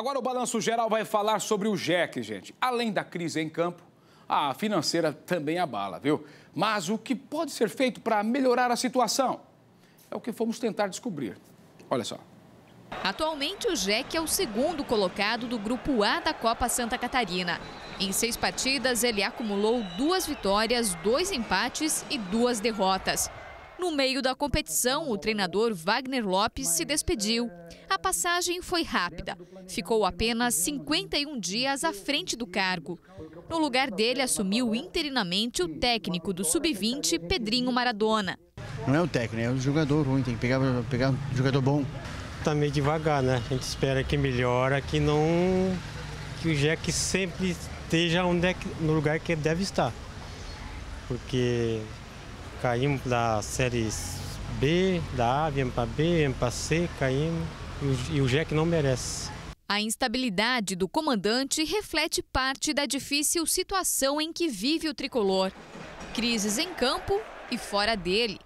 Agora o Balanço Geral vai falar sobre o JEC, gente. Além da crise em campo, a financeira também abala, viu? Mas o que pode ser feito para melhorar a situação? É o que fomos tentar descobrir. Olha só. Atualmente, o JEC é o segundo colocado do Grupo A da Copa Santa Catarina. Em seis partidas, ele acumulou duas vitórias, dois empates e duas derrotas. No meio da competição, o treinador Wagner Lopes se despediu. A passagem foi rápida. Ficou apenas 51 dias à frente do cargo. No lugar dele, assumiu interinamente o técnico do Sub-20, Pedrinho Maradona. Não é o técnico, é o jogador ruim, tem que pegar, pegar um jogador bom. Está meio devagar, né? A gente espera que melhora, que não. que o Jack sempre esteja onde é que, no lugar que deve estar. Porque Caímos da série B, da A, viemos para B, viemos para C, caímos. E o, e é não merece. A instabilidade do comandante reflete parte da difícil situação em que vive o tricolor. Crises em campo e fora dele.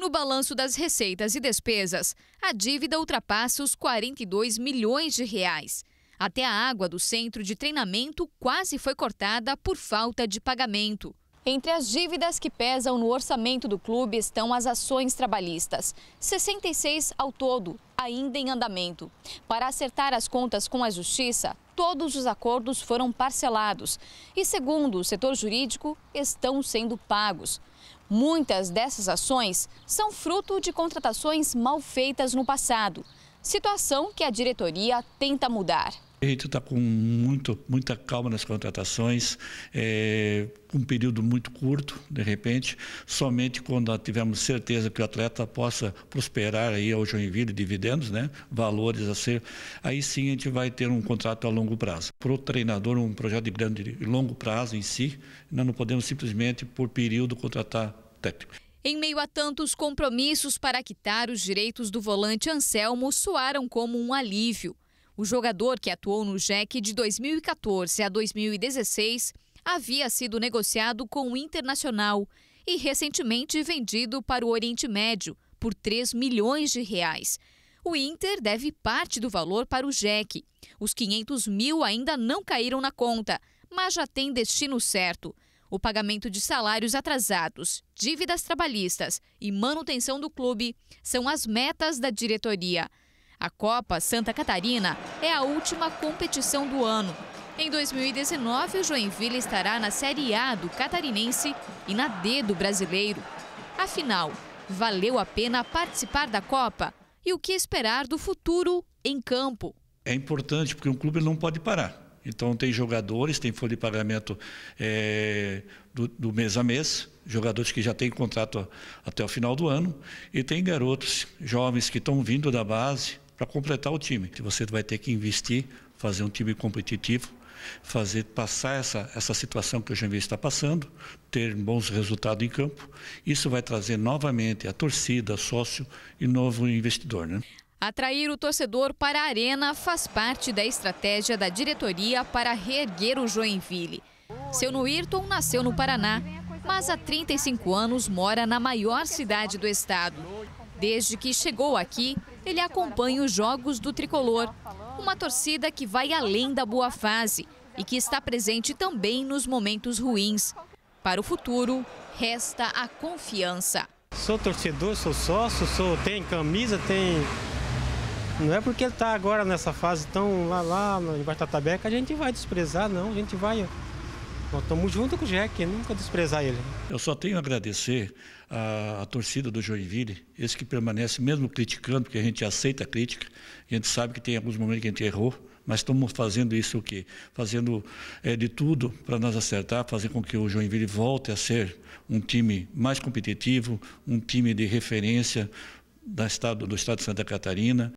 No balanço das receitas e despesas, a dívida ultrapassa os 42 milhões de reais. Até a água do centro de treinamento quase foi cortada por falta de pagamento. Entre as dívidas que pesam no orçamento do clube estão as ações trabalhistas, 66 ao todo, ainda em andamento. Para acertar as contas com a Justiça, todos os acordos foram parcelados e, segundo o setor jurídico, estão sendo pagos. Muitas dessas ações são fruto de contratações mal feitas no passado, situação que a diretoria tenta mudar. A gente está com muito, muita calma nas contratações, é, um período muito curto, de repente, somente quando tivermos certeza que o atleta possa prosperar aí ao Joinville dividendos, né, valores a ser, aí sim a gente vai ter um contrato a longo prazo. Para o treinador, um projeto de grande longo prazo em si, nós não podemos simplesmente por período contratar técnico. Em meio a tantos compromissos para quitar os direitos do volante Anselmo, soaram como um alívio. O jogador que atuou no Jeque de 2014 a 2016 havia sido negociado com o Internacional e recentemente vendido para o Oriente Médio por 3 milhões de reais. O Inter deve parte do valor para o Jeque. Os 500 mil ainda não caíram na conta, mas já tem destino certo. O pagamento de salários atrasados, dívidas trabalhistas e manutenção do clube são as metas da diretoria. A Copa Santa Catarina é a última competição do ano. Em 2019, o Joinville estará na Série A do Catarinense e na D do Brasileiro. Afinal, valeu a pena participar da Copa? E o que esperar do futuro em campo? É importante porque um clube não pode parar. Então tem jogadores, tem folha de pagamento é, do, do, mês a mês, jogadores que já têm contrato até o final do ano, e tem garotos jovens que estão vindo da base, para completar o time. Você vai ter que investir, fazer um time competitivo, fazer passar essa, essa situação que o Joinville está passando, ter bons resultados em campo. Isso vai trazer novamente a torcida, sócio e novo investidor. Né? Atrair o torcedor para a arena faz parte da estratégia da diretoria para reerguer o Joinville. Seu Nuirton nasceu no Paraná, mas há 35 anos mora na maior cidade do estado. Desde que chegou aqui, ele acompanha os jogos do tricolor. Uma torcida que vai além da boa fase e que está presente também nos momentos ruins. Para o futuro, resta a confiança. Sou torcedor, sou sócio, sou, tem camisa, tem. Não é porque ele está agora nessa fase tão lá, lá, embaixo da tabela a gente vai desprezar, não. A gente vai nós estamos junto com o Jack, nunca desprezar ele. Eu só tenho a agradecer a, a, torcida do Joinville, esse que permanece mesmo criticando, porque a gente aceita a crítica, a gente sabe que tem alguns momentos que a gente errou, mas estamos fazendo isso o quê? Fazendo é, de tudo para nós acertar, fazer com que o Joinville volte a ser um time mais competitivo, um time de referência estado, do estado de Santa Catarina.